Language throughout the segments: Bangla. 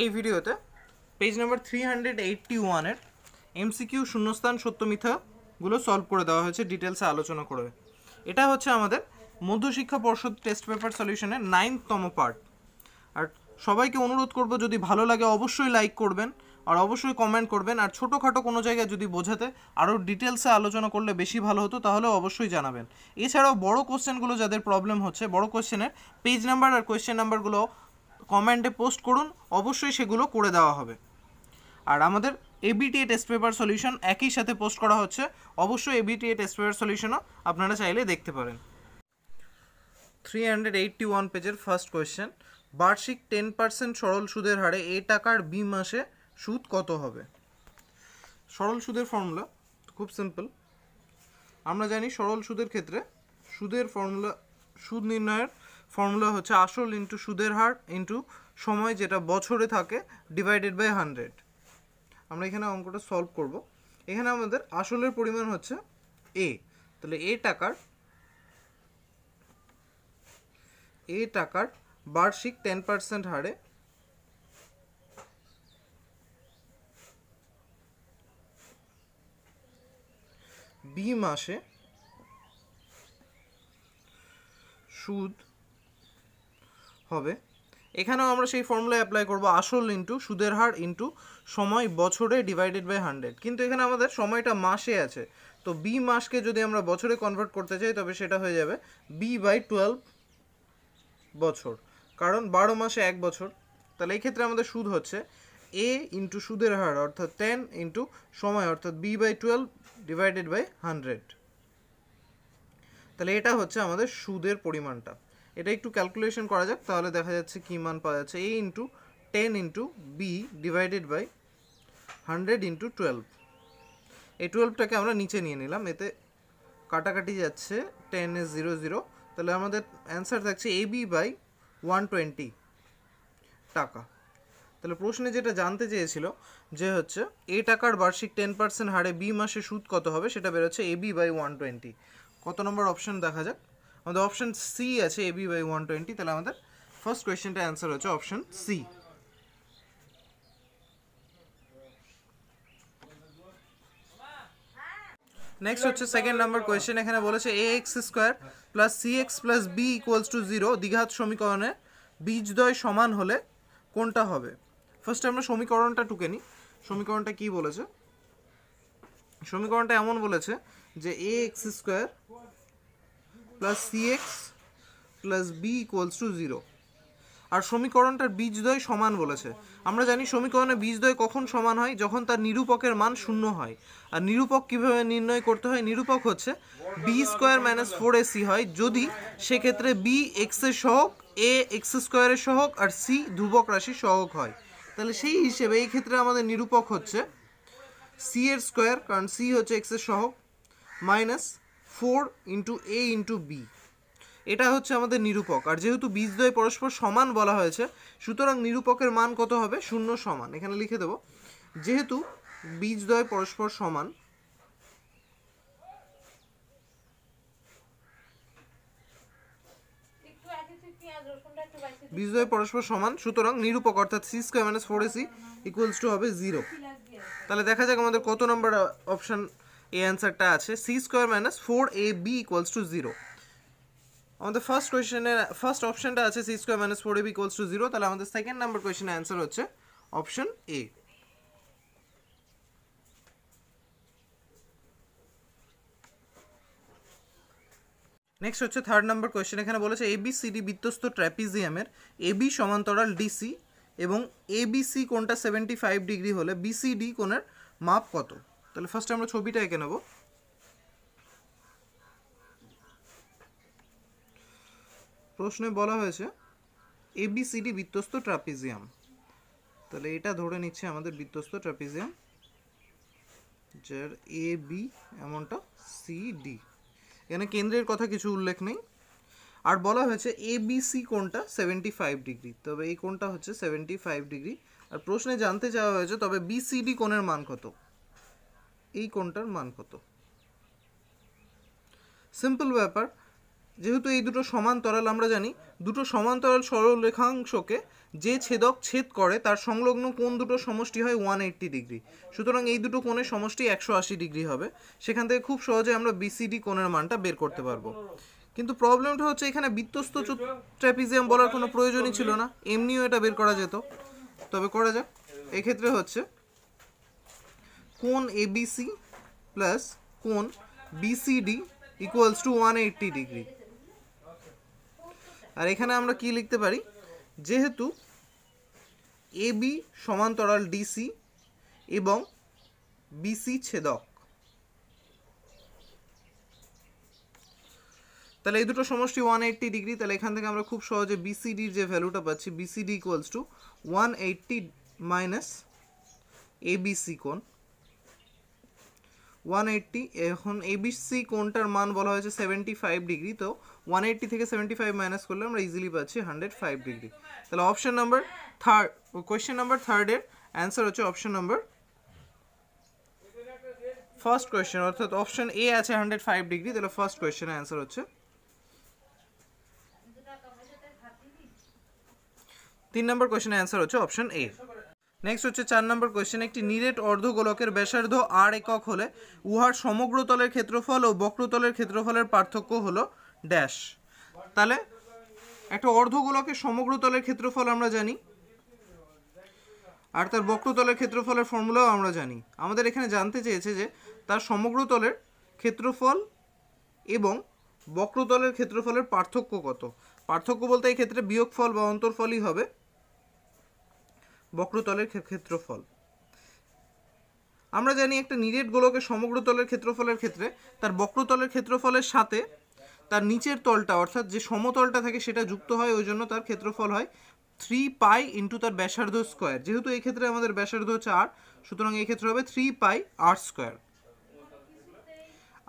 এই ভিডিওতে page number three hundred eighty ওয়ানের এমসিকিউ শূন্যস্থান সত্য মিথ্যাগুলো সলভ করে দেওয়া হয়েছে ডিটেলসে আলোচনা করবে এটা হচ্ছে আমাদের মধ্যশিক্ষা পর্ষদ টেস্ট পেপার সলিউশনের নাইনতম পার্ট আর সবাইকে অনুরোধ করব যদি ভালো লাগে অবশ্যই লাইক করবেন আর অবশ্যই কমেন্ট করবেন আর ছোটোখাটো কোনো জায়গায় যদি বোঝাতে আরও ডিটেলসে আলোচনা করলে বেশি ভালো হতো তাহলে অবশ্যই জানাবেন এছাড়াও বড় কোশ্চেনগুলো যাদের প্রবলেম হচ্ছে বড় কোশ্চেনের পেজ নাম্বার আর কোয়েশ্চেন নাম্বারগুলো কমেন্টে পোস্ট করুন অবশ্যই সেগুলো করে দেওয়া হবে আর আমাদের এবিটিএ টেস্ট পেপার সলিউশন একই সাথে পোস্ট করা হচ্ছে অবশ্যই এবিটিএ টেস্ট পেপার সলিউশনও আপনারা চাইলে দেখতে পারেন থ্রি হান্ড্রেড এইট্টি ওয়ান পেজের ফার্স্ট কোয়েশ্চেন বার্ষিক টেন পার্সেন্ট সরল সুদের হারে এ টাকার বি মাসে সুদ কত হবে সরল সুদের ফর্মুলা খুব সিম্পল আমরা জানি সরল সুদের ক্ষেত্রে সুদের ফর্মুলা সুদ নির্ণয়ের ফর্মুলা হচ্ছে আসল ইন্টু সুদের হার ইন্টু সময় যেটা বছরে থাকে ডিভাইডেড বাই হান্ড্রেড আমরা এখানে অঙ্কটা সলভ করব এখানে আমাদের আসলের পরিমাণ হচ্ছে এ তাহলে এ টাকার এ টাকার বার্ষিক টেন পার্সেন্ট হারে বি মাসে সুদ হবে এখানেও আমরা সেই ফর্মুলা অ্যাপ্লাই করব আসল ইন্টু সুদের হার ইন্টু সময় বছরে ডিভাইডেড বাই হান্ড্রেড কিন্তু এখানে আমাদের সময়টা মাসে আছে তো বি মাসকে যদি আমরা বছরে কনভার্ট করতে চাই তবে সেটা হয়ে যাবে বি বাই টুয়েলভ বছর কারণ বারো মাসে এক বছর তাহলে এই ক্ষেত্রে আমাদের সুদ হচ্ছে এ ইন্টু সুদের হার অর্থাৎ টেন ইন্টু সময় অর্থাৎ B by twelve divided by hundred তাহলে এটা হচ্ছে আমাদের সুদের পরিমাণটা এটা একটু ক্যালকুলেশন করা যাক তাহলে দেখা যাচ্ছে কী মান পাওয়া যাচ্ছে A into ten into B divided by hundred into twelve এই টুয়েলভটাকে আমরা নিচে নিয়ে নিলাম এতে কাটাকাটি যাচ্ছে টেন এস জিরো জিরো তাহলে আমাদের অ্যান্সার থাকছে A B by one twenty টাকা তাহলে প্রশ্নে যেটা জানতে চেয়েছিল যে হচ্ছে এ টাকার বার্ষিক টেন পার্সেন্ট হারে বি মাসে সুদ কত হবে সেটা বেরোচ্ছে A B by one twenty কত নম্বর অপশন দেখা যাক আমাদের অপশন সি আছে এবি বাই ওয়ান টোয়েন্টি তাহলে আমাদের ফার্স্ট কোয়েশ্চেনটা অ্যান্সার হচ্ছে অপশন সি নেক্সট হচ্ছে সেকেন্ড নাম্বার কোয়েশ্চেন এখানে বলেছে A x square plus C x plus B equals to zero দীঘাত সমীকরণে বীজদ্বয় সমান হলে কোনটা হবে ফার্স্টে আমরা সমীকরণটা টুকে নিই সমীকরণটা কি বলেছে সমীকরণটা এমন বলেছে যে A x square plus C x plus B equals to zero আর সমীকরণটার বীজদ্বয় সমান বলেছে আমরা জানি সমীকরণে বীজদ্বয় কখন সমান হয় যখন তার নিরূপকের মান শূন্য হয় আর নিরূপক কিভাবে নির্ণয় করতে হয় নিরূপক হচ্ছে B square minus four AC হয় যদি সেক্ষেত্রে বি এক্সের সহক এ এক্স স্কোয়ারের সহক আর সি ধ্রুবক রাশির সহক হয় তাহলে সেই হিসেবে এই ক্ষেত্রে আমাদের নিরূপক হচ্ছে সি এর স্কোয়ার কারণ সি হচ্ছে এক্সের সহক minus four into A into B এটা হচ্ছে আমাদের নিরূপক আর যেহেতু বীজদ্বয় পরস্পর সমান বলা হয়েছে সুতরাং নিরূপকের মান কত হবে শূন্য সমান এখানে লিখে দেব যেহেতু বীজদ্বয় পরস্পর সমান বীজদ্বয় পরস্পর সমান সুতরাং নিরূপক অর্থাৎ C square minus four C equals to হবে জিরো তাহলে দেখা যাক আমাদের কত নম্বর অপশান এই অ্যান্সারটা আছে C square minus four A B equals to zero আমাদের ফার্স্ট কোয়েশনের ফার্স্ট অপশনটা আছে C square minus four A B equals to zero তাহলে আমাদের সেকেন্ড নাম্বার কোয়েশনের অ্যান্সার হচ্ছে অপশন এ নেক্সট হচ্ছে থার্ড নাম্বার কোয়েশ্চেন এখানে বলেছে এবিসিডি বিত্তস্ত ট্র্যাপিজিয়ামের এবি সমান্তরাল ডিসি এবং এবিসি কোনটা সেভেন্টি ফাইভ ডিগ্রি হলে বিসিডি কোনের মাপ কত তাহলে ফার্স্টে আমরা ছবিটা এঁকে নেব প্রশ্নে বলা হয়েছে এবিসিডি বিত্তস্ত ট্রাপিজিয়াম তাহলে এটা ধরে নিচ্ছে আমাদের বিত্তস্ত ট্রাপিজিয়াম যার এ বি এমনটা সি ডি এখানে কেন্দ্রের কথা কিছু উল্লেখ নেই আর বলা হয়েছে এ বি সি কোনটা সেভেন্টি ফাইভ ডিগ্রি তবে এই কোনটা হচ্ছে সেভেন্টি ফাইভ ডিগ্রি আর প্রশ্নে জানতে চাওয়া হয়েছে তবে বিসিডি কোণের মান কত এই কোণটার মান কত সিম্পল ব্যাপার যেহেতু এই দুটো সমান্তরাল আমরা জানি দুটো সমান্তরাল সরলরেখাংশকে যে ছেদক ছেদ করে তার সংলগ্ন কোন দুটো সমষ্টি হয় ওয়ান এইট্টি ডিগ্রি সুতরাং এই দুটো কোণের সমষ্টি একশো আশি ডিগ্রি হবে সেখান থেকে খুব সহজে আমরা বিসিডি কোণের মানটা বের করতে পারবো কিন্তু প্রবলেমটা হচ্ছে এখানে বিত্তস্ত ট্র্যাপিজিয়াম বলার কোনো প্রয়োজনই ছিল না এমনিও এটা বের করা যেত তবে করা যাক এক্ষেত্রে হচ্ছে কোন এবিসি প্লাস কোন BCD equals to one eighty degree আর এখানে আমরা কি লিখতে পারি যেহেতু এবি সমান্তরাল ডিসি এবং বিসি ছেদক তাহলে এই দুটো সমষ্টি ওয়ান এইট্টি ডিগ্রি তাহলে এখান থেকে আমরা খুব সহজে বিসিডির যে ভ্যালুটা পাচ্ছি BCD equals to one eighty minus ABC কোন ওয়ান এইট্টি এখন এবিসি কোনটার মান বলা হয়েছে সেভেন্টি ফাইভ ডিগ্রি তো ওয়ান এইট্টি থেকে সেভেন্টি ফাইভ মাইনাস করলে আমরা ইজিলি পাচ্ছি হান্ড্রেড ফাইভ ডিগ্রি তাহলে option number third question number থার্ডের অ্যান্সার হচ্ছে অপশান নাম্বার ফার্স্ট কোয়েশ্চেন অর্থাৎ অপশান এ আছে হান্ড্রেড ফাইভ ডিগ্রি তাহলে ফার্স্ট কোয়েশ্চেনের অ্যান্সার হচ্ছে তিন নম্বর কোয়েশ্চেনের অ্যান্সার হচ্ছে অপশান এ নেক্সট হচ্ছে চার নম্বর কোয়েশ্চেন একটি নিরেট অর্ধগোলকের ব্যাসার্ধ আর একক হলে উহার সমগ্র তলের ক্ষেত্রফল ও বক্রতলের ক্ষেত্রফলের পার্থক্য হলো ড্যাশ তাহলে একটা অর্ধগোলকের সমগ্র তলের ক্ষেত্রফল আমরা জানি আর তার বক্রতলের ক্ষেত্রফলের ফর্মুলাও আমরা জানি আমাদের এখানে জানতে চেয়েছে যে তার সমগ্র তলের ক্ষেত্রফল এবং বক্রতলের ক্ষেত্রফলের পার্থক্য কত পার্থক্য বলতে এই ক্ষেত্রে বিয়োগফল বা অন্তরফলই হবে বক্রতলের ক্ষেত্রফল আমরা জানি একটা নিরেট গোলকের সমগ্র তলের ক্ষেত্রফলের ক্ষেত্রে তার বক্রতলের ক্ষেত্রফলের সাথে তার নিচের তলটা অর্থাৎ যে সমতলটা থাকে সেটা যুক্ত হয় ওই জন্য তার ক্ষেত্রফল হয় থ্রি পাই ইন্টু তার ব্যাসার্ধ স্কোয়ার যেহেতু এই ক্ষেত্রে আমাদের ব্যাসার্ধ হচ্ছে আর সুতরাং এই ক্ষেত্রে হবে থ্রি পাই আর স্কোয়ার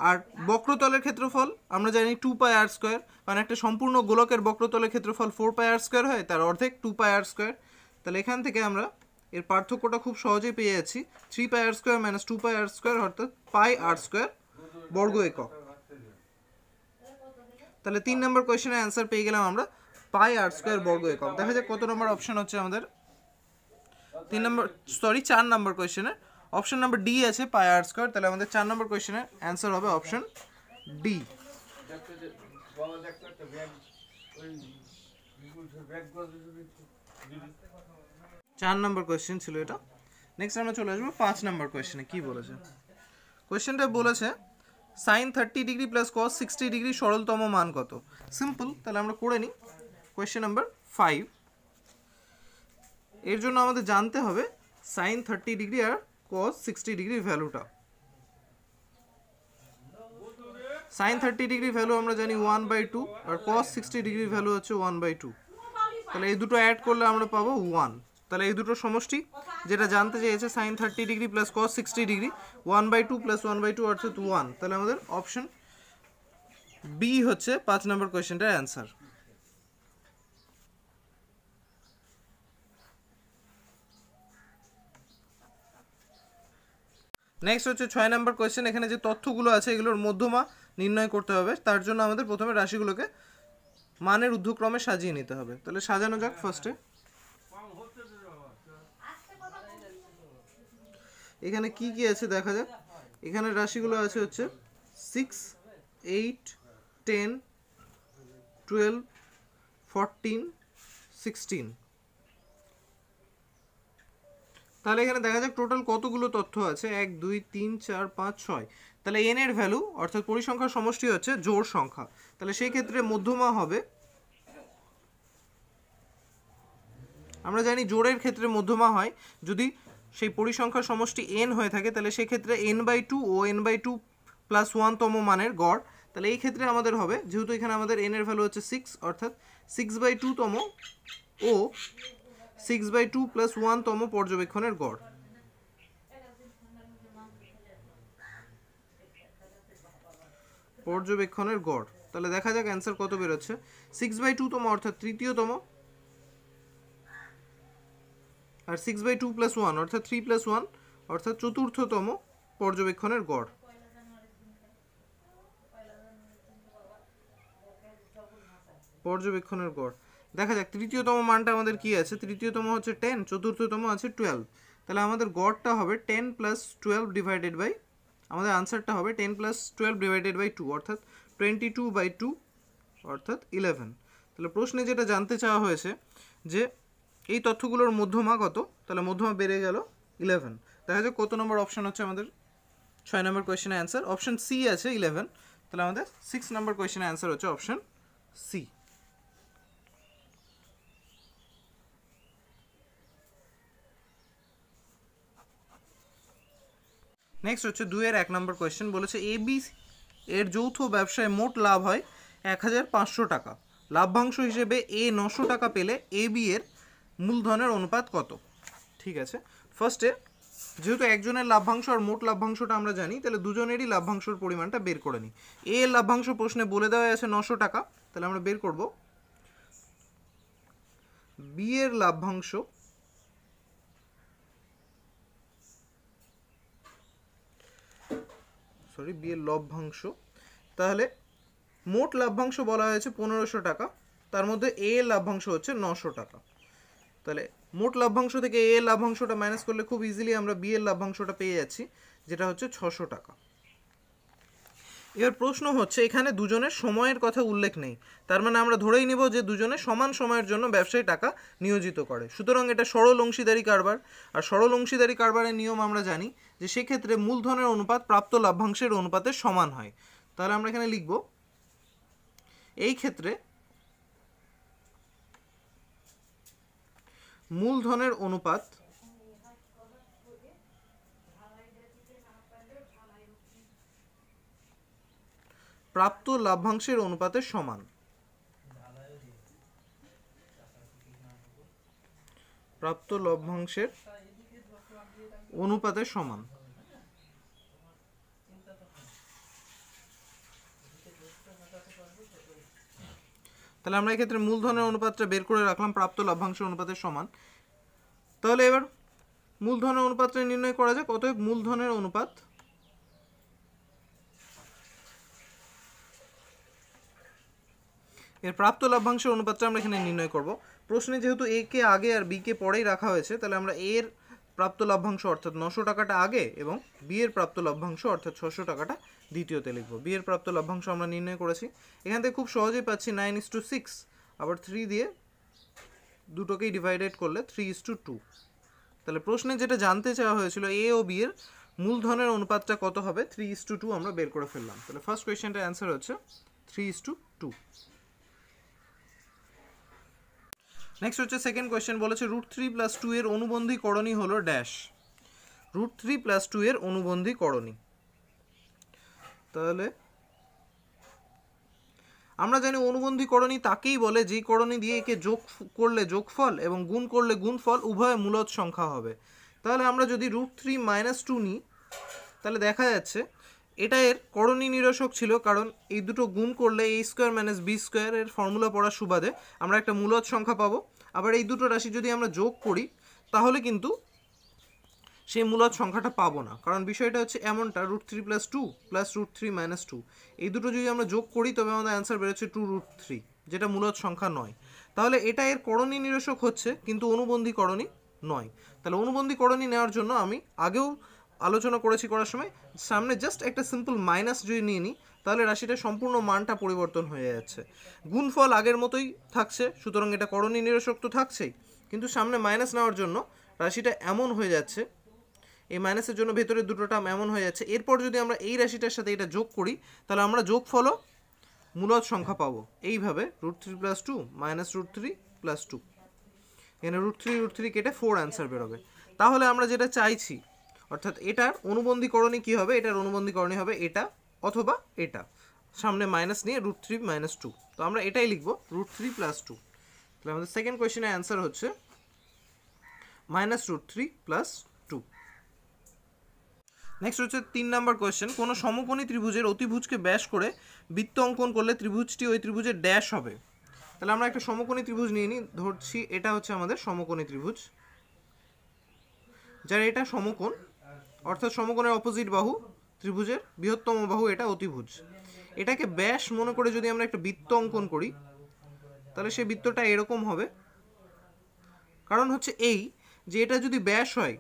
আর বক্রতলের ক্ষেত্রফল আমরা জানি টু পাই আর স্কোয়ার কারণ একটা সম্পূর্ণ গোলকের বক্রতলের ক্ষেত্রফল ফোর পাই আর স্কোয়ার হয় তার অর্ধেক টু পাই আর স্কোয়ার তাহলে এখান থেকে আমরা এর পার্থক্যটা খুব সহজেই পেয়ে যাচ্ছি three pi r square minus two pi r square অর্থাৎ পাই আর স্কোয়ার বর্গ একক তাহলে তিন নম্বর কোয়েশনের অ্যান্সার পেয়ে গেলাম আমরা পাই আর স্কোয়ার বর্গ একক দেখা যাক কত নম্বর অপশন হচ্ছে আমাদের তিন নম্বর সরি চার নম্বর কোয়েশনের অপশন নম্বর ডি আছে পাই আর স্কোয়ার তাহলে আমাদের চার নম্বর কোয়েশনের অ্যান্সার হবে অপশন ডি ওই চার নম্বর কোয়েশ্চেন ছিল এটা নেক্সট আমরা চলে আসবো পাঁচ নম্বর কোয়েশ্চেনে কী বলেছে কোয়েশ্চেনটা বলেছে sine thirty degree plus cos sixty degree সরলতম মান কত সিম্পল তাহলে আমরা করে নিই কোয়েশ্চেন নাম্বার ফাইভ এর জন্য আমাদের জানতে হবে সাইন থার্টি ডিগ্রি আর কস সিক্সটি ডিগ্রি ভ্যালুটা সাইন থার্টি ডিগ্রি ভ্যালু আমরা জানি ওয়ান বাই টু আর কস সিক্সটি ডিগ্রি ভ্যালু হচ্ছে ওয়ান বাই টু তাহলে এই দুটো অ্যাড করলে আমরা পাবো ওয়ান তাহলে এই দুটো সমষ্টি যেটা জানতে চেয়েছে sine thirty degree plus cos sixty degree one by two plus one by two অর্থাৎ ওয়ান তাহলে আমাদের অপশন বি হচ্ছে পাঁচ নম্বর কোয়েশ্চেনটার অ্যান্সার নেক্সট হচ্ছে ছয় নম্বর কোয়েশ্চেন এখানে যে তথ্যগুলো আছে এগুলোর মধ্যমা নির্ণয় করতে হবে তার জন্য আমাদের প্রথমে রাশিগুলোকে মানের ঊর্ধ্বক্রমে সাজিয়ে নিতে হবে তাহলে সাজানো যাক ফার্স্টে এখানে কি কি আছে দেখা যাক এখানে রাশিগুলো আছে হচ্ছে six eight ten twelve fourteen sixteen তাহলে এখানে দেখা যাক টোটাল কতগুলো তথ্য আছে এক দুই তিন চার পাঁচ ছয় তাহলে এন এর ভ্যালু অর্থাৎ পরিসংখ্যার সমষ্টি হচ্ছে জোর সংখ্যা তাহলে সেই ক্ষেত্রে মধ্যমা হবে আমরা জানি জোরের ক্ষেত্রে মধ্যমা হয় যদি সেই পরিসংখ্যার সমষ্টি এন হয়ে থাকে তাহলে সেক্ষেত্রে এন বাই টু ও এন বাই টু প্লাস ওয়ানতম মানের গড় তাহলে এই ক্ষেত্রে আমাদের হবে যেহেতু এখানে আমাদের এনের ভ্যালু হচ্ছে সিক্স অর্থাৎ সিক্স বাই টুতম ও সিক্স বাই টু প্লাস ওয়ানতম পর্যবেক্ষণের গড় পর্যবেক্ষণের গড় তাহলে দেখা যাক অ্যান্সার কত বেরোচ্ছে সিক্স বাই টুতম অর্থাৎ তৃতীয়তম আর six by two plus one অর্থাৎ থ্রি প্লাস ওয়ান অর্থাৎ চতুর্থতম পর্যবেক্ষণের গড় পর্যবেক্ষণের গড় দেখা যাক তৃতীয়তম মানটা আমাদের কি আছে তৃতীয়তম হচ্ছে টেন চতুর্থতম আছে টুয়েলভ তাহলে আমাদের গড়টা হবে ten plus twelve divided by আমাদের আনসারটা হবে ten plus twelve divided by two অর্থাৎ টোয়েন্টি টু বাই টু অর্থাৎ ইলেভেন তাহলে প্রশ্নে যেটা জানতে চাওয়া হয়েছে যে এই তথ্যগুলোর মধ্যমা কত তাহলে মধ্যমা বেড়ে গেল ইলেভেন দেখা যাক কত নম্বর অপশান হচ্ছে আমাদের ছয় নম্বর কোয়েশনের অ্যান্সার অপশান সি আছে ইলেভেন তাহলে আমাদের সিক্স নম্বর কোয়েশনের অ্যান্সার হচ্ছে অপশান সি নেক্সট হচ্ছে দুয়ের এক নম্বর কোয়েশ্চেন বলেছে এ বি এর যৌথ ব্যবসায় মোট লাভ হয় এক হাজার পাঁচশো টাকা লাভ্যাংশ হিসেবে এ নশো টাকা পেলে এ বি এর মূলধনের অনুপাত কত ঠিক আছে ফার্স্টে যেহেতু একজনের লাভ্যাংশ আর মোট লাভ্যাংশটা আমরা জানি তাহলে দুজনেরই লাভ্যাংশর পরিমাণটা বের করে নিই এ লাভ্যাংশ প্রশ্নে বলে দেওয়া আছে নশো টাকা তাহলে আমরা বের করব বি এর লাভ্যাংশ সরি বি এর লভ্যাংশ তাহলে মোট লাভ্যাংশ বলা হয়েছে পনেরোশো টাকা তার মধ্যে এ লাভ্যাংশ হচ্ছে নশো টাকা তাহলে মোট লাভ্যাংশ থেকে এ লাভ্যাংশটা মাইনাস করলে খুব ইজিলি আমরা বি এর লাভ্যাংশটা পেয়ে যাচ্ছি যেটা হচ্ছে ছশো টাকা এবার প্রশ্ন হচ্ছে এখানে দুজনের সময়ের কথা উল্লেখ নেই তার মানে আমরা ধরেই নিব যে দুজনে সমান সময়ের জন্য ব্যবসায়ী টাকা নিয়োজিত করে সুতরাং এটা সরল অংশীদারি কারবার আর সরল অংশীদারি কারবারের নিয়ম আমরা জানি যে সেক্ষেত্রে মূলধনের অনুপাত প্রাপ্ত লাভ্যাংশের অনুপাতের সমান হয় তাহলে আমরা এখানে লিখব এই ক্ষেত্রে মূলধনের অনুপাত প্রাপ্ত লাভ্যাংশের অনুপাতের সমান প্রাপ্ত লভ্যাংশের অনুপাতের সমান তাহলে আমরা এক্ষেত্রে মূলধনের অনুপাতটা বের করে রাখলাম প্রাপ্ত লভ্যাংশ অনুপাতের সমান তাহলে এবার মূলধনের অনুপাতটা নির্ণয় করা যাক অতএব মূলধনের অনুপাত এর প্রাপ্ত লভ্যাংশের অনুপাতটা আমরা এখানে নির্ণয় করব প্রশ্নে যেহেতু এ কে আগে আর বি কে পরেই রাখা হয়েছে তাহলে আমরা এর প্রাপ্ত লভ্যাংশ অর্থাৎ নশো টাকাটা আগে এবং বিয়ের প্রাপ্ত লভ্যাংশ অর্থাৎ ছশো টাকাটা দ্বিতীয়তে লিখব বিয়ের প্রাপ্ত লভ্যাংশ আমরা নির্ণয় করেছি এখান থেকে খুব সহজেই পাচ্ছি নাইন ইস টু সিক্স আবার থ্রি দিয়ে দুটোকেই ডিভাইডেড করলে থ্রি ইস টু টু তাহলে প্রশ্নে যেটা জানতে চাওয়া হয়েছিল এ ও বি এর মূলধনের অনুপাতটা কত হবে থ্রি ইস টু টু আমরা বের করে ফেললাম তাহলে ফার্স্ট কোয়েশ্চেনটা অ্যান্সার হচ্ছে three is to two next হচ্ছে সেকেন্ড কোয়েশ্চেন বলেছে রুট থ্রি প্লাস টু এর অনুবন্ধী করণী হলো dash root three plus two এর অনুবন্ধী করণী তাহলে আমরা জানি অনুবন্ধী করণী তাকেই বলে যে করণী দিয়ে একে যোগ করলে যোগফল এবং গুণ করলে গুণফল উভয় মূলত সংখ্যা হবে তাহলে আমরা যদি রুট থ্রি মাইনাস টু নিই তাহলে দেখা যাচ্ছে এটা এর করণী নিরসক ছিল কারণ এই দুটো গুণ করলে এ স্কোয়ার মাইনাস বি স্কোয়ারের ফর্মুলা পড়ার সুবাদে আমরা একটা মূলত সংখ্যা পাবো আবার এই দুটো রাশি যদি আমরা যোগ করি তাহলে কিন্তু সেই মূলত সংখ্যাটা পাবো না কারণ বিষয়টা হচ্ছে এমনটা root three plus two plus root three minus two এই দুটো যদি আমরা যোগ করি তবে আমাদের অ্যান্সার বেরোচ্ছে টু রুট থ্রি যেটা মূলত সংখ্যা নয় তাহলে এটা এর করণী নিরসক হচ্ছে কিন্তু অনুবন্ধী করণী নয় তাহলে অনুবন্ধী করণী নেওয়ার জন্য আমি আগেও আলোচনা করেছি করার সময় সামনে জাস্ট একটা সিম্পল মাইনাস যদি নিয়ে নিই তাহলে রাশিটা সম্পূর্ণ মানটা পরিবর্তন হয়ে যাচ্ছে গুণফল আগের মতোই থাকছে সুতরাং এটা করণীয় নিরসক তো থাকছেই কিন্তু সামনে মাইনাস নেওয়ার জন্য রাশিটা এমন হয়ে যাচ্ছে এই মাইনাসের জন্য ভেতরে দুটো টার্ম এমন হয়ে যাচ্ছে এরপর যদি আমরা এই রাশিটার সাথে এটা যোগ করি তাহলে আমরা যোগ ফলও মূলত সংখ্যা পাবো এইভাবে root three plus two minus root three plus two এখানে রুট থ্রি রুট থ্রি কেটে ফোর অ্যান্সার বেরোবে তাহলে আমরা যেটা চাইছি অর্থাৎ এটার অনুবন্ধীকরণে কী হবে এটার অনুবন্ধীকরণে হবে এটা অথবা এটা সামনে মাইনাস নিয়ে রুট থ্রি মাইনাস টু তো আমরা এটাই লিখবো রুট থ্রি প্লাস টু তাহলে আমাদের সেকেন্ড কোয়েশ্চেনের অ্যান্সার হচ্ছে minus root three plus two next হচ্ছে তিন নম্বর কোয়েশ্চেন কোনো সমকোণী ত্রিভুজের অতিভুজকে ব্যাস করে বৃত্ত অঙ্কন করলে ত্রিভুজটি ওই ত্রিভুজের ড্যাশ হবে তাহলে আমরা একটা সমকোণী ত্রিভুজ নিয়ে নিই ধরছি এটা হচ্ছে আমাদের সমকোণী ত্রিভুজ যার এটা সমকোণ অর্থাৎ সমকোণের অপোজিট বাহু ত্রিভুজের বৃহত্তম বাহু এটা অতিভুজ এটাকে ব্যাস মনে করে যদি আমরা একটা বৃত্ত অঙ্কন করি তাহলে সেই বৃত্তটা এরকম হবে কারণ হচ্ছে এই যে এটা যদি ব্যাস হয়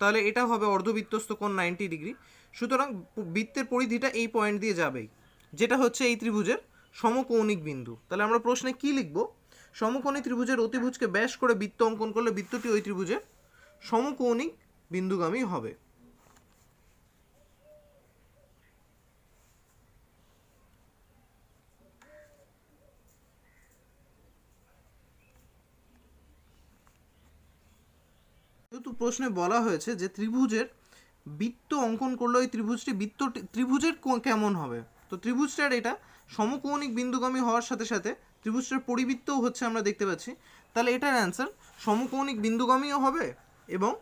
তাহলে এটা হবে অর্ধবৃত্তস্থ কোণ নাইনটি ডিগ্রি সুতরাং বৃত্তের পরিধিটা এই পয়েন্ট দিয়ে যাবেই যেটা হচ্ছে এই ত্রিভুজের সমকৌণিক বিন্দু তাহলে আমরা প্রশ্নে কি লিখব সমকৌণিক ত্রিভুজের অতিভুজকে ব্যাস করে বৃত্ত অঙ্কন করলে বৃত্তটি ওই ত্রিভুজের সমকৌণিক বিন্দুগামী হবে প্রশ্নে বলা হয়েছে যে ত্রিভুজের বৃত্ত অঙ্কন করলে ওই ত্রিভুজটি বৃত্ত ত্রিভুজের কেমন হবে তো ত্রিভুজটার এটা সমকৌণিক বিন্দুগামী হওয়ার সাথে সাথে ত্রিভুজটার পরিবৃত্তও হচ্ছে আমরা দেখতে পাচ্ছি তাহলে এটার অ্যান্সার সমকৌণিক বিন্দুগামীও হবে এবং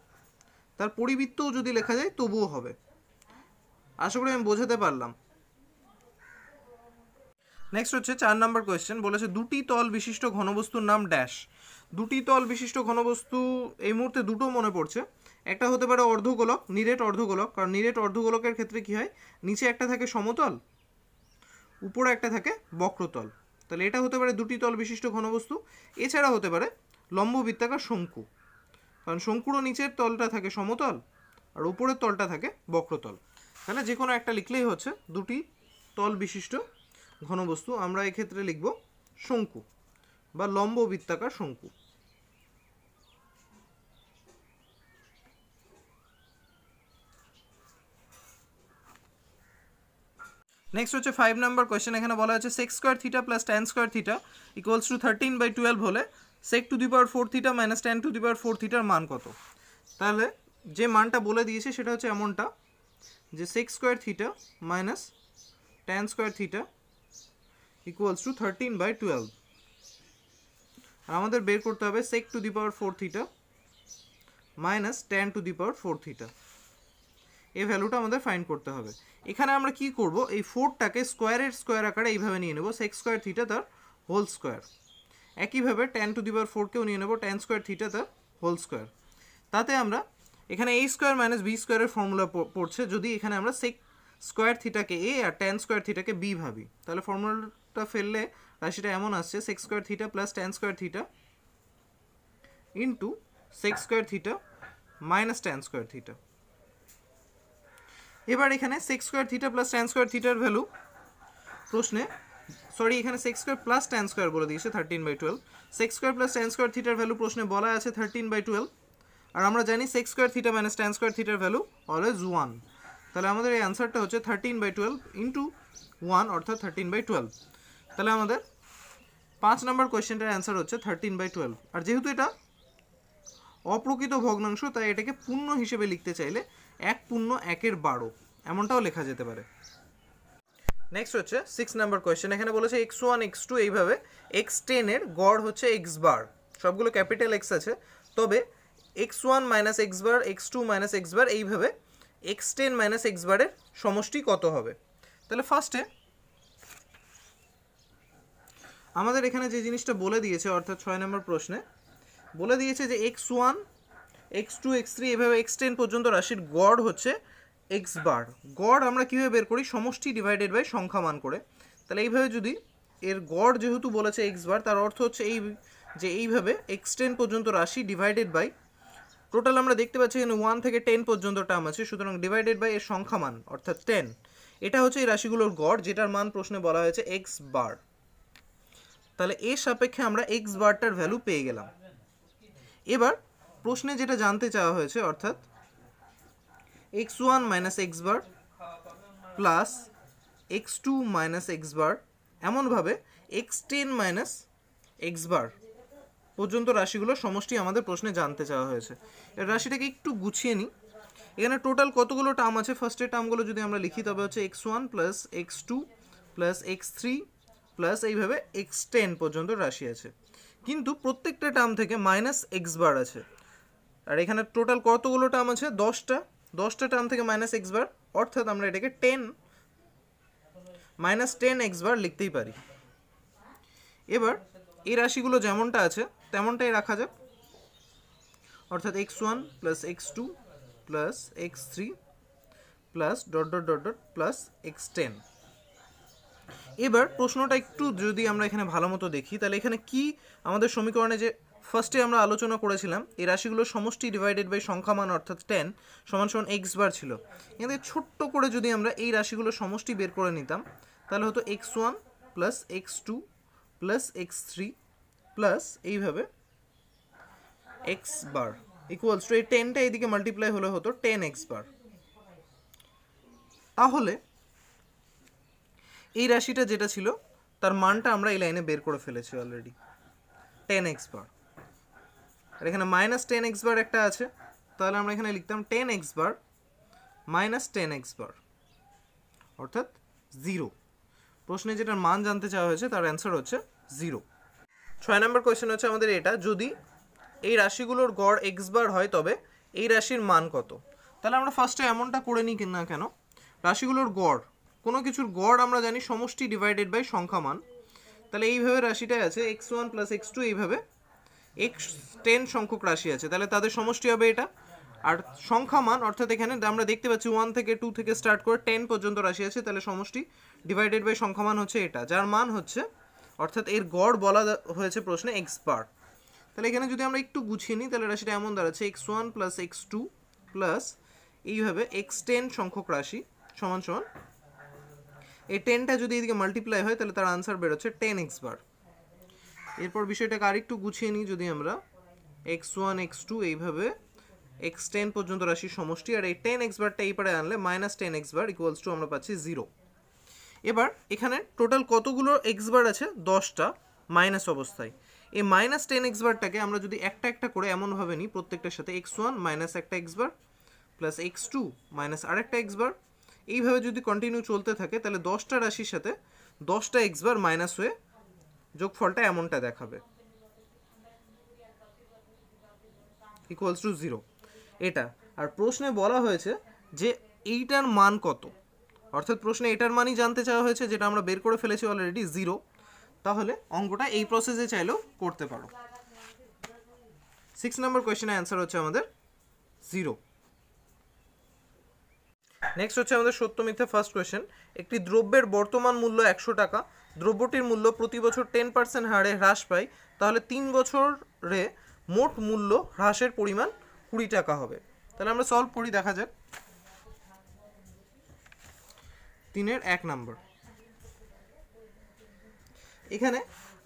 তার পরিবৃত্তও যদি লেখা যায় তবুও হবে আশা করি আমি বোঝাতে পারলাম নেক্সট হচ্ছে চার নাম্বার কোয়েশ্চেন বলেছে দুটি তল বিশিষ্ট ঘনবস্তুর নাম ড্যাশ দুটি তল বিশিষ্ট ঘনবস্তু এই মুহূর্তে দুটো মনে পড়ছে একটা হতে পারে অর্ধগোলক নিরেট অর্ধগোলক কারণ নিরেট অর্ধগোলকের ক্ষেত্রে কি হয় নিচে একটা থাকে সমতল উপরে একটা থাকে বক্রতল তাহলে এটা হতে পারে দুটি তল বিশিষ্ট ঘনবস্তু এছাড়া হতে পারে লম্ববৃত্তাকার শঙ্কু কারণ শঙ্কুরও নিচের তলটা থাকে সমতল আর উপরের তলটা থাকে বক্রতল তাহলে যে কোনো একটা লিখলেই হচ্ছে দুটি তল বিশিষ্ট ঘনবস্তু আমরা এক্ষেত্রে লিখব শঙ্কু বা লম্ব বৃত্তাকার শঙ্কু নেক্সট হচ্ছে ফাইভ নাম্বার কোয়েশ্চেন এখানে বলা হচ্ছে sec square theta plus tan square theta equals to thirteen by twelve হলে sec to the power four theta minus tan to the power four থিটার মান কত তাহলে যে মানটা বলে দিয়েছে সেটা হচ্ছে এমনটা যে sec square theta minus tan square theta equals to thirteen by twelve আমাদের বের করতে হবে sec to the power four theta minus tan to the power four theta এই ভ্যালুটা আমাদের ফাইন করতে হবে এখানে আমরা কি করব এই ফোরটাকে স্কোয়ারের স্কোয়ার আকারে এইভাবে নিয়ে নেব সেক স্কোয়ার থিটা তার হোল স্কোয়ার একইভাবে টেন টু দি পাওয়ার ফোরকেও নিয়ে নেব টেন স্কোয়ার থিটা তার হোল স্কোয়ার তাতে আমরা এখানে এই স্কোয়ার মাইনাস বি স্কোয়ারের ফর্মুলা পড়ছে যদি এখানে আমরা সেক স্কোয়ার থিটাকে এ আর টেন স্কোয়ার থিটাকে বি ভাবি তাহলে ফর্মুলাটা ফেললে সেটা এমন আসছে sec square theta plus tan square theta into sec square theta minus tan square theta এবার এখানে sec square theta plus tan square থিটার ভ্যালু প্রশ্নে সরি এখানে sec square plus tan square বলে দিয়েছে thirteen by twelve sec square plus tan square থিটার ভ্যালু প্রশ্নে বলা আছে থার্টিন বাই টুয়েলভ আর আমরা জানি sec square theta minus tan square থিটার ভ্যালু অলওয়েজ ওয়ান তাহলে আমাদের এই অ্যান্সারটা হচ্ছে thirteen by twelve into one অর্থাৎ থার্টিন বাই টুয়েলভ তাহলে আমাদের পাঁচ নম্বর কোয়েশ্চেনটার অ্যান্সার হচ্ছে থার্টিন বাই টুয়েলভ আর যেহেতু এটা অপ্রকৃত ভগ্নাংশ তাই এটাকে পূর্ণ হিসেবে লিখতে চাইলে এক পূর্ণ একের বারো এমনটাও লেখা যেতে পারে নেক্সট হচ্ছে সিক্স নাম্বার কোয়েশ্চেন এখানে বলেছে এক্স ওয়ান এক্স টু এইভাবে এক্স টেনের গড় হচ্ছে এক্স বার সবগুলো ক্যাপিটাল এক্স আছে তবে x one minus x bar x two minus x bar এইভাবে এক্স টেন মাইনাস এক্স বারের সমষ্টি কত হবে তাহলে ফার্স্টে আমাদের এখানে যে জিনিসটা বলে দিয়েছে অর্থাৎ ছয় নম্বর প্রশ্নে বলে দিয়েছে যে x one x two x three এভাবে এক্স টেন পর্যন্ত রাশির গড় হচ্ছে এক্স বার গড় আমরা কীভাবে বের করি সমষ্টি ডিভাইডেড বাই সংখ্যামান করে তাহলে এইভাবে যদি এর গড় যেহেতু বলেছে এক্স বার তার অর্থ হচ্ছে এই যে এইভাবে এক্স টেন পর্যন্ত রাশি ডিভাইডেড বাই টোটাল আমরা দেখতে পাচ্ছি এখানে ওয়ান থেকে টেন পর্যন্ত টার্ম আছে সুতরাং ডিভাইডেড বাই এর সংখ্যামান অর্থাৎ টেন এটা হচ্ছে এই রাশিগুলোর গড় যেটার মান প্রশ্নে বলা হয়েছে এক্স বার তাহলে এর সাপেক্ষে আমরা এক্স বারটার ভ্যালু পেয়ে গেলাম এবার প্রশ্নে যেটা জানতে চাওয়া হয়েছে অর্থাৎ x one minus x bar plus x two minus x bar এমনভাবে x ten minus x bar পর্যন্ত রাশিগুলো সমষ্টি আমাদের প্রশ্নে জানতে চাওয়া হয়েছে এর রাশিটাকে একটু গুছিয়ে নিই এখানে টোটাল কতগুলো টার্ম আছে ফার্স্টের টার্মগুলো যদি আমরা লিখি তবে হচ্ছে x one plus x two plus x three plus এইভাবে এক্স টেন পর্যন্ত রাশি আছে কিন্তু প্রত্যেকটা টার্ম থেকে মাইনাস এক্স বার আছে আর এখানে টোটাল কতগুলো টার্ম আছে দশটা দশটা টার্ম থেকে মাইনাস এক্স বার অর্থাৎ আমরা এটাকে ten minus ten x bar লিখতেই পারি এবার এই রাশিগুলো যেমনটা আছে তেমনটাই রাখা যাক অর্থাৎ x one plus x two plus x three plus dot dot dot dot plus x ten এবার প্রশ্নটা একটু যদি আমরা এখানে ভালো মতো দেখি তাহলে এখানে কি আমাদের সমীকরণে যে ফার্স্টে আমরা আলোচনা করেছিলাম এই রাশিগুলো সমষ্টি ডিভাইডেড বাই সংখ্যামান অর্থাৎ টেন সমান সমান এক্স বার ছিল এখানে ছোট্ট করে যদি আমরা এই রাশিগুলো সমষ্টি বের করে নিতাম তাহলে হতো x one plus x two plus x three plus এইভাবে এক্স বার ইকুয়ালস টু এই টেনটা এইদিকে মাল্টিপ্লাই হলে হতো টেন এক্স বার তাহলে এই রাশিটা যেটা ছিল তার মানটা আমরা এই লাইনে বের করে ফেলেছি অলরেডি টেন এক্স বার আর এখানে মাইনাস টেন এক্স বার একটা আছে তাহলে আমরা এখানে লিখতাম ten x bar minus ten x bar অর্থাৎ জিরো প্রশ্নে যেটার মান জানতে চাওয়া হয়েছে তার অ্যান্সার হচ্ছে জিরো ছয় নম্বর কোয়েশ্চেন হচ্ছে আমাদের এটা যদি এই রাশিগুলোর গড় এক্স বার হয় তবে এই রাশির মান কত তাহলে আমরা ফার্স্টে এমনটা করে নিই না কেন রাশিগুলোর গড় কোনো কিছুর গড় আমরা জানি সমষ্টি ডিভাইডেড বাই সংখ্যা মান তাহলে এইভাবে রাশিটাই আছে x one plus x two এইভাবে এক্স টেন সংখ্যক রাশি আছে তাহলে তাদের সমষ্টি হবে এটা আর সংখ্যা মান অর্থাৎ এখানে আমরা দেখতে পাচ্ছি ওয়ান থেকে টু থেকে স্টার্ট করে টেন পর্যন্ত রাশি আছে তাহলে সমষ্টি ডিভাইডেড বাই সংখ্যা মান হচ্ছে এটা যার মান হচ্ছে অর্থাৎ এর গড় বলা হয়েছে প্রশ্নে এক্স বার তাহলে এখানে যদি আমরা একটু গুছিয়ে নিই তাহলে রাশিটা এমন দাঁড়াচ্ছে x one plus x two plus এইভাবে এক্স টেন সংখ্যক রাশি সমান সমান এই টেনটা যদি এদিকে মাল্টিপ্লাই হয় তাহলে তার আনসার বেরোচ্ছে টেন এক্স বার এরপর বিষয়টাকে আরেকটু গুছিয়ে নিই যদি আমরা এক্স ওয়ান এক্স টু এইভাবে এক্স টেন পর্যন্ত রাশির সমষ্টি আর এই টেন এক্স বারটা এই পারে আনলে minus ten x bar equals to আমরা পাচ্ছি জিরো এবার এখানে টোটাল কতগুলো এক্স বার আছে দশটা মাইনাস অবস্থায় এই মাইনাস টেন এক্স বারটাকে আমরা যদি একটা একটা করে এমনভাবে নিই প্রত্যেকটার সাথে এক্স ওয়ান মাইনাস একটা x bar plus x two minus আরেকটা এক্স বার এইভাবে যদি কন্টিনিউ চলতে থাকে তাহলে দশটা রাশির সাথে দশটা এক্স বার মাইনাস হয়ে যোগফলটা এমনটা দেখাবে ইকুয়ালস টু জিরো এটা আর প্রশ্নে বলা হয়েছে যে এইটার মান কত অর্থাৎ প্রশ্নে এটার মানই জানতে চাওয়া হয়েছে যেটা আমরা বের করে ফেলেছি অলরেডি জিরো তাহলে অঙ্কটা এই প্রসেসে চাইলেও করতে পারো সিক্স নাম্বার কোয়েশ্চেনের অ্যান্সার হচ্ছে আমাদের জিরো নেক্সট হচ্ছে আমাদের সত্য মিথ্যে ফার্স্ট কোয়েশন একটি দ্রব্যের বর্তমান মূল্য একশো টাকা দ্রব্যটির মূল্য প্রতি বছর টেন পার্সেন্ট হারে হ্রাস পায় তাহলে তিন বছরে মোট মূল্য হ্রাসের পরিমাণ কুড়ি টাকা হবে তাহলে আমরা সলভ করি দেখা যাক তিনের এক নম্বর এখানে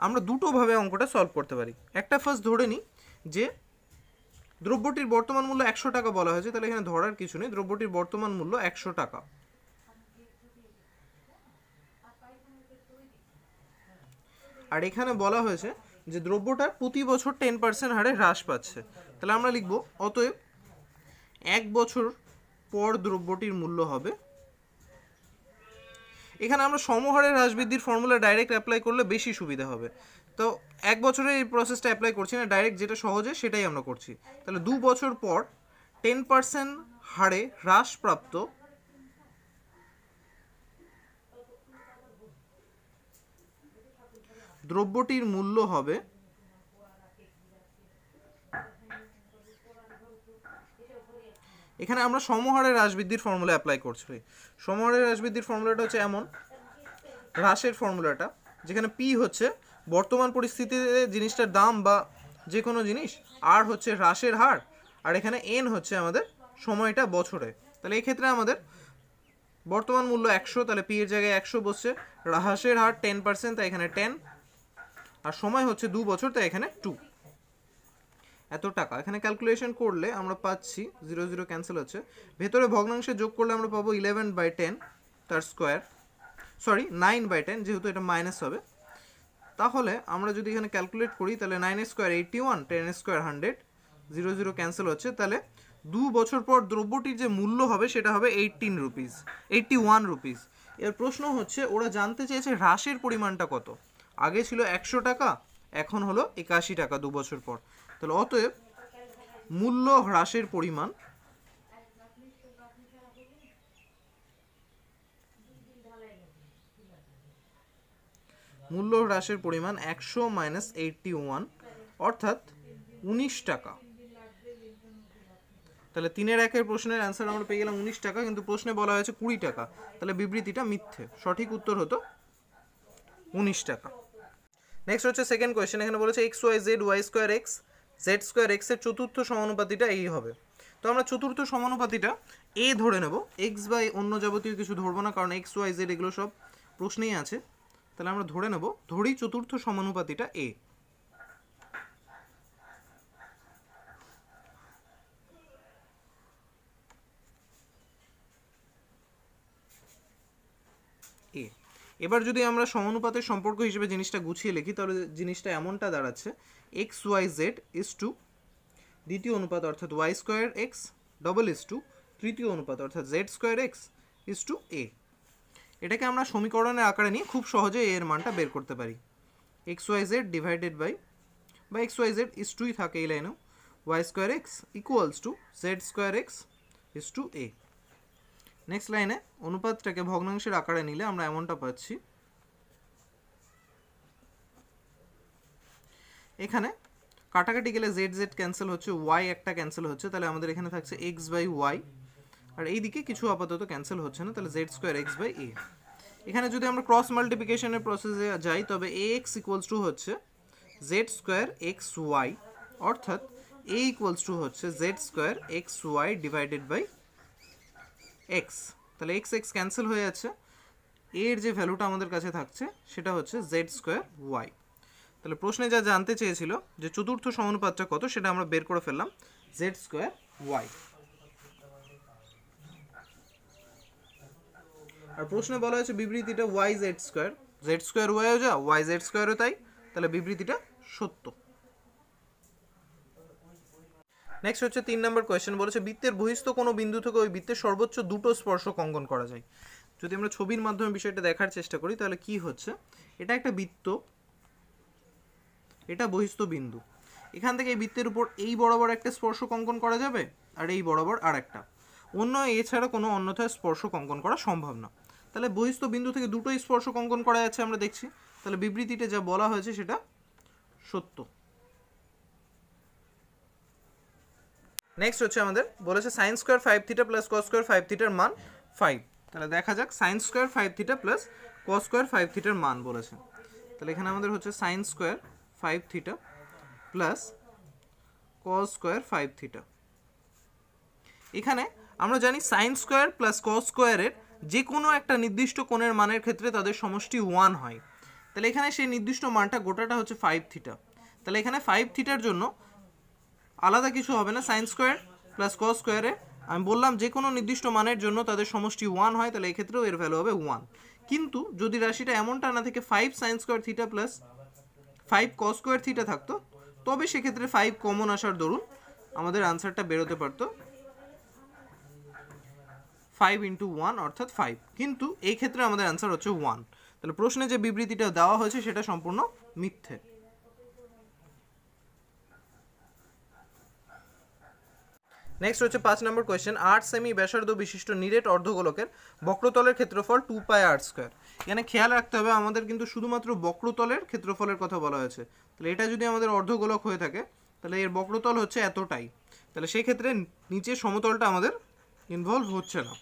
আমরা দুটোভাবে অঙ্কটা সলভ করতে পারি একটা ফার্স্ট ধরে নিই যে দ্রব্যটির বর্তমান মূল্য একশো টাকা বলা হয়েছে তাহলে এখানে ধরার কিছু নেই দ্রব্যটির বর্তমান মূল্য একশো টাকা আর এখানে বলা হয়েছে যে দ্রব্যটা প্রতি বছর টেন পার্সেন্ট হারে হ্রাস পাচ্ছে তাহলে আমরা লিখব অতএব এক বছর পর দ্রব্যটির মূল্য হবে এখানে আমরা সমহারে হ্রাস বৃদ্ধির ফর্মুলা ডাইরেক্ট অ্যাপ্লাই করলে বেশি সুবিধা হবে তো এক বছরে এই প্রসেসটা অ্যাপ্লাই করছি না ডাইরেক্ট যেটা সহজে সেটাই আমরা করছি তাহলে দু বছর পর টেন পার্সেন্ট হারে হ্রাসপ্রাপ্ত দ্রব্যটির মূল্য হবে এখানে আমরা সমহারের হ্রাস বৃদ্ধির ফর্মুলা অ্যাপ্লাই করছি সমহারে হ্রাস বৃদ্ধির ফর্মুলাটা হচ্ছে এমন হ্রাসের ফর্মুলাটা যেখানে পি হচ্ছে বর্তমান পরিস্থিতিতে জিনিসটার দাম বা যে কোনো জিনিস আর হচ্ছে হ্রাসের হার আর এখানে এন হচ্ছে আমাদের সময়টা বছরে তাহলে এক্ষেত্রে আমাদের বর্তমান মূল্য একশো তাহলে পি এর জায়গায় একশো বসছে হ্রাসের হার টেন পার্সেন্ট তাই এখানে টেন আর সময় হচ্ছে দু বছর তাই এখানে টু এত টাকা এখানে ক্যালকুলেশন করলে আমরা পাচ্ছি জিরো জিরো ক্যান্সেল হচ্ছে ভেতরে ভগ্নাংশে যোগ করলে আমরা পাবো ইলেভেন বাই টেন তার square sorry nine by ten যেহেতু এটা মাইনাস হবে তাহলে আমরা যদি এখানে ক্যালকুলেট করি তাহলে nine square eighty one ten square hundred zero zero cancel হচ্ছে তাহলে দু বছর পর দ্রব্যটির যে মূল্য হবে সেটা হবে eighteen rupees eighty one rupees এর প্রশ্ন হচ্ছে ওরা জানতে চেয়েছে হ্রাসের পরিমাণটা কত আগে ছিল একশো টাকা এখন হলো একাশি টাকা দু বছর পর তাহলে অতএব মূল্য হ্রাসের পরিমাণ মূল্য হ্রাসের পরিমাণ একশো মাইনাস এইটটি ওয়ান অর্থাৎ উনিশ টাকা তাহলে তিনের একের প্রশ্নের অ্যান্সার আমরা পেয়ে গেলাম উনিশ টাকা কিন্তু প্রশ্নে বলা হয়েছে কুড়ি টাকা তাহলে বিবৃতিটা মিথ্যে সঠিক উত্তর হতো উনিশ টাকা নেক্সট হচ্ছে সেকেন্ড কোয়েশ্চেন এখানে বলেছে x y z y square x z square এক্সের চতুর্থ সমানুপাতিটা এই হবে তো আমরা চতুর্থ সমানুপাতিটা এ ধরে নেব এক্স বাই অন্য যাবতীয় কিছু ধরবো না কারণ এক্স ওয়াই জেড এগুলো সব প্রশ্নেই আছে তাহলে আমরা ধরে নেব ধরি চতুর্থ সমানুপাতিটা এ এ এবার যদি আমরা সমানুপাতের সম্পর্ক হিসেবে জিনিসটা গুছিয়ে লিখি তাহলে জিনিসটা এমনটা দাঁড়াচ্ছে x y z is to দ্বিতীয় অনুপাত অর্থাৎ y square x double is to তৃতীয় অনুপাত অর্থাৎ z square x is to a এটাকে আমরা সমীকরণের আকারে নিয়ে খুব সহজে এর মানটা বের করতে পারি x y z divided by বা এক্স ওয়াই জেড ইস টুই থাকে এই লাইনেও y square x equals to z square x is to a next লাইনে অনুপাতটাকে ভগ্নাংশের আকারে নিলে আমরা এমনটা পাচ্ছি এখানে কাটাকাটি গেলে জেড জেড ক্যান্সেল হচ্ছে ওয়াই একটা ক্যান্সেল হচ্ছে তাহলে আমাদের এখানে থাকছে এক্স বাই ওয়াই আর এই দিকে কিছু আপাতত ক্যান্সেল হচ্ছে না তাহলে z square x by a এখানে যদি আমরা ক্রস মাল্টিপ্লিকেশনের প্রসেসে যাই তবে এ এক্স ইকুয়ালস টু হচ্ছে জেড স্কোয়ার এক্স ওয়াই অর্থাৎ এ ইকুয়ালস টু হচ্ছে z square x y divided by x তাহলে এক্স এক্স ক্যান্সেল হয়ে যাচ্ছে এর যে ভ্যালুটা আমাদের কাছে থাকছে সেটা হচ্ছে জেড স্কোয়ার ওয়াই তাহলে প্রশ্নে যা জানতে চেয়েছিল যে চতুর্থ সমানুপাতটা কত সেটা আমরা বের করে ফেললাম জেড স্কোয়ার ওয়াই আর প্রশ্নে বলা হয়েছে বিবৃতিটা y z square z square ওয়াইও যা ওয়াই জেড স্কোয়ারও তাই তাহলে বিবৃতিটা সত্য নেক্সট হচ্ছে তিন নম্বর কোয়েশ্চেন বলেছে বৃত্তের বহিস্থ কোনো বিন্দু থেকে ওই বৃত্তের সর্বোচ্চ দুটো স্পর্শক অঙ্কন করা যায় যদি আমরা ছবির মাধ্যমে বিষয়টা দেখার চেষ্টা করি তাহলে কি হচ্ছে এটা একটা বৃত্ত এটা বহিস্থ বিন্দু এখান থেকে এই বৃত্তের উপর এই বরাবর একটা স্পর্শ অঙ্কন করা যাবে আর এই বরাবর আর একটা অন্য এছাড়া কোনো অন্যথায় স্পর্শ অঙ্কন করা সম্ভব না তাহলে বহিস্থ বিন্দু থেকে দুটো স্পর্শ অঙ্কন করা যাচ্ছে আমরা দেখছি তাহলে বিবৃতিতে যা বলা হয়েছে সেটা সত্য নেক্সট হচ্ছে আমাদের বলেছে sin square five theta plus cos square five থিটার মান ফাইভ তাহলে দেখা যাক sin square five theta plus cos square five থিটার মান বলেছে তাহলে এখানে আমাদের হচ্ছে sin square five theta plus cos square five theta এখানে আমরা জানি সাইন্স স্কোয়ার প্লাস কস স্কোয়ারের যে কোনো একটা নির্দিষ্ট কোণের মানের ক্ষেত্রে তাদের সমষ্টি ওয়ান হয় তাহলে এখানে সেই নির্দিষ্ট মানটা গোটাটা হচ্ছে ফাইভ থিটা তাহলে এখানে ফাইভ থিটার জন্য আলাদা কিছু হবে না সায়েন্স স্কোয়ার প্লাস কস স্কোয়ারে আমি বললাম যে কোনো নির্দিষ্ট মানের জন্য তাদের সমষ্টি ওয়ান হয় তাহলে এক্ষেত্রেও এর ভ্যালু হবে ওয়ান কিন্তু যদি রাশিটা এমনটা না থেকে five sin square theta plus five cos square theta থাকতো তবে সেক্ষেত্রে ফাইভ কমন আসার দরুন আমাদের আনসারটা বেরোতে পারতো ফাইভ ইন্টু ওয়ান অর্থাৎ ফাইভ কিন্তু এই ক্ষেত্রে আমাদের অ্যান্সার হচ্ছে ওয়ান তাহলে প্রশ্নে যে বিবৃতিটা দেওয়া হয়েছে সেটা সম্পূর্ণ মিথ্যে নেক্সট হচ্ছে পাঁচ নম্বর কোয়েশ্চেন আট সেমি ব্যাসার্ধ বিশিষ্ট নিরেট অর্ধগোলকের বক্রতলের ক্ষেত্রফল টু পাই আর স্কোয়ার এখানে খেয়াল রাখতে হবে আমাদের কিন্তু শুধুমাত্র বক্রতলের ক্ষেত্রফলের কথা বলা হয়েছে তাহলে এটা যদি আমাদের অর্ধগোলক হয়ে থাকে তাহলে এর বক্রতল হচ্ছে এতটাই তাহলে সেই ক্ষেত্রে নিচে সমতলটা আমাদের ইনভলভ হচ্ছে না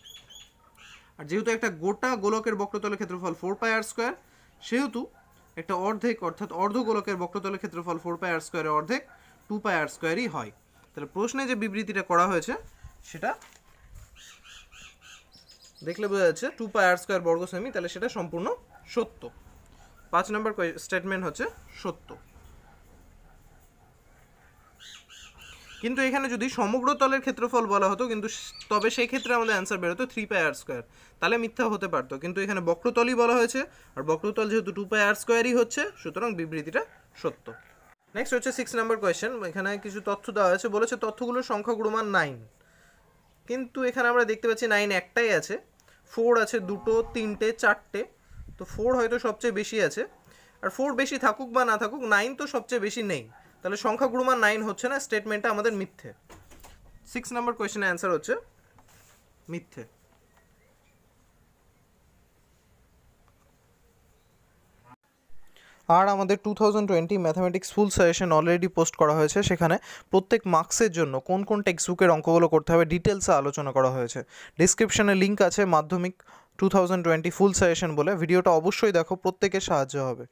আর যেহেতু একটা গোটা গোলকের বক্রতলের ক্ষেত্রফল ফোর পাই আর স্কোয়ার সেহেতু একটা অর্ধেক অর্থাৎ অর্ধ গোলকের বক্রতলের ক্ষেত্রফল ফোর পাই আর স্কোয়ারের অর্ধেক টু পাই আর স্কোয়ারই হয় তাহলে প্রশ্নে যে বিবৃতিটা করা হয়েছে সেটা দেখলে বোঝা যাচ্ছে টু পাই আর স্কোয়ার বর্গ সেমি তাহলে সেটা সম্পূর্ণ সত্য পাঁচ নম্বর স্টেটমেন্ট হচ্ছে সত্য কিন্তু এখানে যদি সমগ্র তলের ক্ষেত্রফল বলা হতো কিন্তু তবে সেই ক্ষেত্রে আমাদের অ্যান্সার বেরোতো থ্রি পাই আর স্কোয়ার তাহলে মিথ্যা হতে পারতো কিন্তু এখানে বক্রতলই বলা হয়েছে আর বক্রতল যেহেতু টু পাই আর স্কোয়ারই হচ্ছে সুতরাং বিবৃতিটা সত্য নেক্সট হচ্ছে সিক্স নাম্বার কোয়েশ্চেন এখানে কিছু তথ্য দেওয়া হয়েছে বলেছে তথ্যগুলোর সংখ্যা গুণমান নাইন কিন্তু এখানে আমরা দেখতে পাচ্ছি নাইন একটাই আছে ফোর আছে দুটো তিনটে চারটে তো ফোর হয়তো সবচেয়ে বেশি আছে আর ফোর বেশি থাকুক বা না থাকুক নাইন তো সবচেয়ে বেশি নেই তাহলে সংখ্যা গুরুমান নাইন হচ্ছে না স্টেটমেন্টটা আমাদের মিথ্যে সিক্স নাম্বার কোয়েশনের অ্যান্সার হচ্ছে মিথ্যে আর আমাদের two thousand twenty mathematics full suggestion already post করা হয়েছে সেখানে প্রত্যেক মার্কসের জন্য কোন কোন টেক্সট বুকের অঙ্কগুলো করতে হবে ডিটেলসে আলোচনা করা হয়েছে ডিসক্রিপশানে লিঙ্ক আছে Madhyamik two thousand twenty full suggestion বলে ভিডিওটা অবশ্যই দেখো প্রত্যেকের সাহায্য হবে